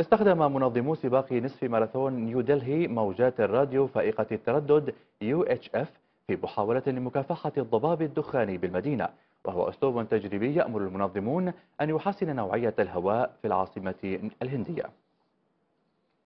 استخدم منظمو سباق نصف ماراثون نيو دلهي موجات الراديو فائقة التردد UHF في محاولة لمكافحة الضباب الدخاني بالمدينة وهو أسلوب تجريبي يأمر المنظمون أن يحسن نوعية الهواء في العاصمة الهندية